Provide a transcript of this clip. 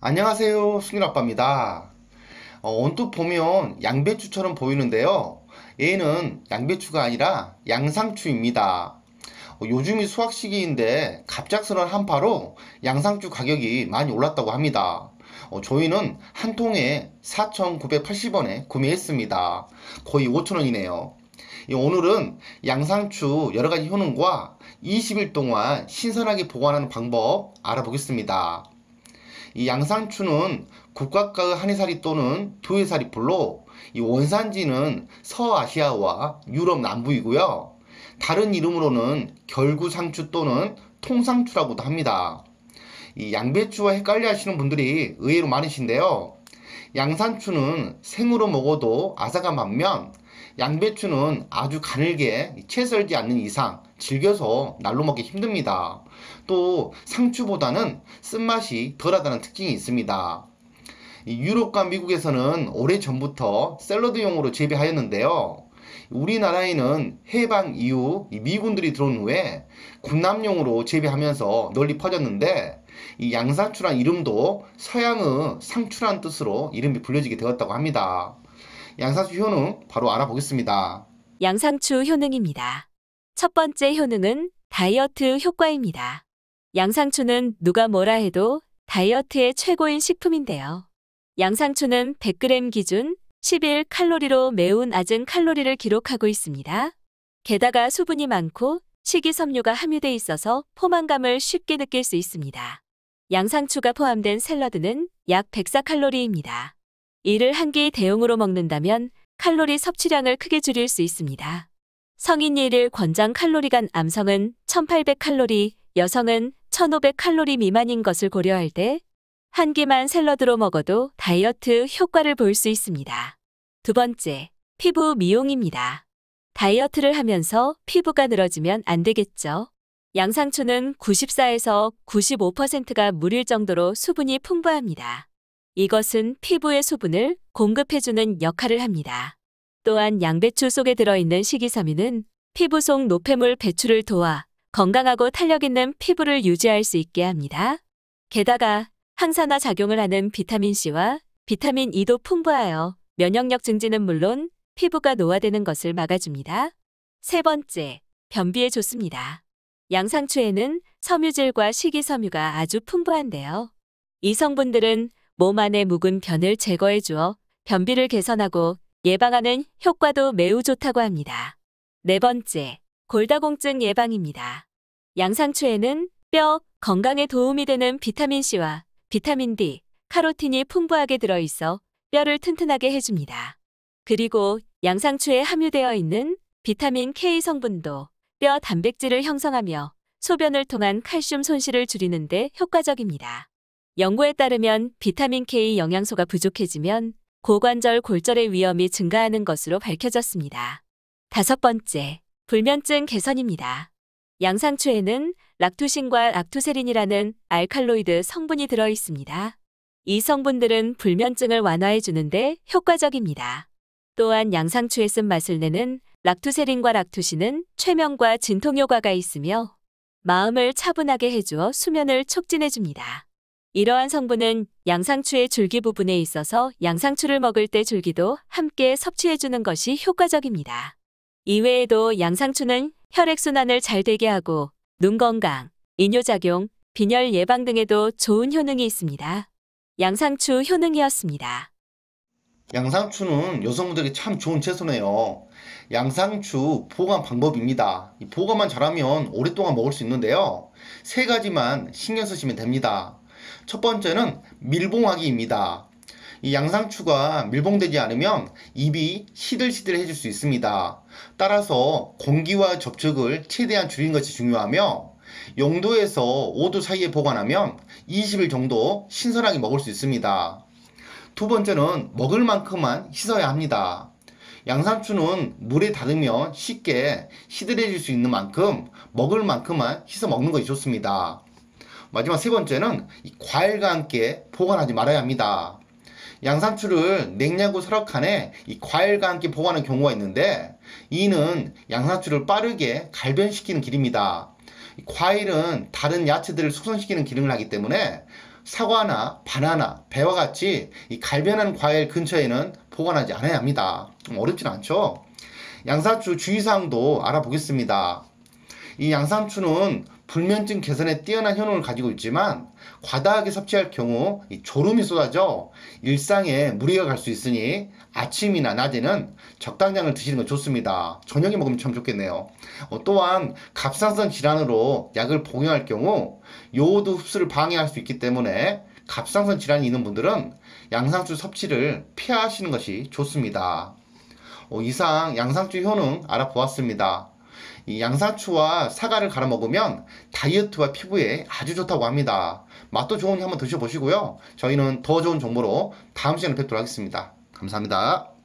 안녕하세요 순일아빠입니다 어, 언뜻 보면 양배추처럼 보이는데요 얘는 양배추가 아니라 양상추입니다 어, 요즘이 수확 시기인데 갑작스런 한파로 양상추 가격이 많이 올랐다고 합니다 어, 저희는 한 통에 4,980원에 구매했습니다 거의 5천원이네요 예, 오늘은 양상추 여러가지 효능과 20일 동안 신선하게 보관하는 방법 알아보겠습니다 이 양산추는 국가과의 한해살이 또는 도해살이풀로 이 원산지는 서아시아와 유럽 남부이고요. 다른 이름으로는 결구상추 또는 통상추라고도 합니다. 이 양배추와 헷갈려 하시는 분들이 의외로 많으신데요. 양산추는 생으로 먹어도 아삭한 반면 양배추는 아주 가늘게 채 썰지 않는 이상 질겨서 날로 먹기 힘듭니다. 또 상추보다는 쓴맛이 덜하다는 특징이 있습니다. 유럽과 미국에서는 오래 전부터 샐러드용으로 재배하였는데요. 우리나라에는 해방 이후 미군들이 들어온 후에 군남용으로 재배하면서 널리 퍼졌는데 이 양상추란 이름도 서양의 상추란 뜻으로 이름이 불려지게 되었다고 합니다. 양상추 효능 바로 알아보겠습니다. 양상추 효능입니다. 첫 번째 효능은 다이어트 효과입니다. 양상추는 누가 뭐라 해도 다이어트의 최고인 식품인데요. 양상추는 100g 기준 11칼로리로 매우 낮은 칼로리를 기록하고 있습니다. 게다가 수분이 많고 식이섬유가 함유돼 있어서 포만감을 쉽게 느낄 수 있습니다. 양상추가 포함된 샐러드는 약 104칼로리입니다. 이를 한개의 대용으로 먹는다면 칼로리 섭취량을 크게 줄일 수 있습니다. 성인 1일 권장 칼로리간 암성은 1800칼로리, 여성은 1500칼로리 미만인 것을 고려할 때 한개만 샐러드로 먹어도 다이어트 효과를 볼 수 있습니다. 두 번째, 피부 미용입니다. 다이어트를 하면서 피부가 늘어지면 안 되겠죠. 양상추는 94에서 95%가 물일 정도로 수분이 풍부합니다. 이것은 피부의 수분을 공급해주는 역할을 합니다. 또한 양배추 속에 들어있는 식이섬유는 피부 속 노폐물 배출을 도와 건강하고 탄력있는 피부를 유지할 수 있게 합니다. 게다가 항산화 작용을 하는 비타민C와 비타민E도 풍부하여 면역력 증진은 물론 피부가 노화되는 것을 막아줍니다. 세 번째, 변비에 좋습니다. 양상추에는 섬유질과 식이섬유가 아주 풍부한데요. 이 성분들은 몸 안에 묵은 변을 제거해 주어 변비를 개선하고 예방하는 효과도 매우 좋다고 합니다. 네 번째, 골다공증 예방입니다. 양상추에는 뼈, 건강에 도움이 되는 비타민C와 비타민 D, 카로틴이 풍부하게 들어있어 뼈를 튼튼하게 해줍니다. 그리고 양상추에 함유되어 있는 비타민 K 성분도 뼈 단백질을 형성하며 소변을 통한 칼슘 손실을 줄이는데 효과적입니다. 연구에 따르면 비타민 K 영양소가 부족해지면 고관절 골절의 위험이 증가하는 것으로 밝혀졌습니다. 다섯 번째, 불면증 개선입니다. 양상추에는 락토신과 락토세린이라는 알칼로이드 성분이 들어 있습니다. 이 성분들은 불면증을 완화해 주는데 효과적입니다. 또한 양상추에 쓴맛을 내는 락토세린과 락토신은 최면과 진통 효과가 있으며 마음을 차분하게 해주어 수면을 촉진해 줍니다. 이러한 성분은 양상추의 줄기 부분에 있어서 양상추를 먹을 때 줄기도 함께 섭취해주는 것이 효과적입니다. 이외에도 양상추는 혈액순환을 잘 되게 하고 눈 건강, 이뇨작용, 빈혈 예방 등에도 좋은 효능이 있습니다. 양상추 효능이었습니다. 양상추는 여성분들에게 참 좋은 채소네요. 양상추 보관 방법입니다. 보관만 잘하면 오랫동안 먹을 수 있는데요. 세 가지만 신경 쓰시면 됩니다. 첫 번째는 밀봉하기입니다. 이 양상추가 밀봉되지 않으면 입이 시들시들해질 수 있습니다. 따라서 공기와 접촉을 최대한 줄인 것이 중요하며 용도에서 5도 사이에 보관하면 20일 정도 신선하게 먹을 수 있습니다. 두 번째는 먹을 만큼만 씻어야 합니다. 양상추는 물에 닿으면 쉽게 시들해질 수 있는 만큼 먹을 만큼만 씻어 먹는 것이 좋습니다. 마지막 세 번째는 과일과 함께 보관하지 말아야 합니다. 양상추를 냉장고 서랍칸에 이 과일과 함께 보관하는 경우가 있는데 이는 양상추를 빠르게 갈변시키는 길입니다. 과일은 다른 야채들을 숙성시키는 기능을 하기 때문에 사과나 바나나, 배와 같이 이 갈변한 과일 근처에는 보관하지 않아야 합니다. 어렵진 않죠? 양상추 주의사항도 알아보겠습니다. 이 양상추는 불면증 개선에 뛰어난 효능을 가지고 있지만 과다하게 섭취할 경우 졸음이 쏟아져 일상에 무리가 갈 수 있으니 아침이나 낮에는 적당량을 드시는 게 좋습니다. 저녁에 먹으면 참 좋겠네요. 어, 또한 갑상선 질환으로 약을 복용할 경우 요오드 흡수를 방해할 수 있기 때문에 갑상선 질환이 있는 분들은 양상추 섭취를 피하시는 것이 좋습니다. 어, 이상 양상추 효능 알아보았습니다. 이 양상추와 사과를 갈아 먹으면 다이어트와 피부에 아주 좋다고 합니다. 맛도 좋으니 한번 드셔보시고요. 저희는 더 좋은 정보로 다음 시간에 뵙도록 하겠습니다. 감사합니다.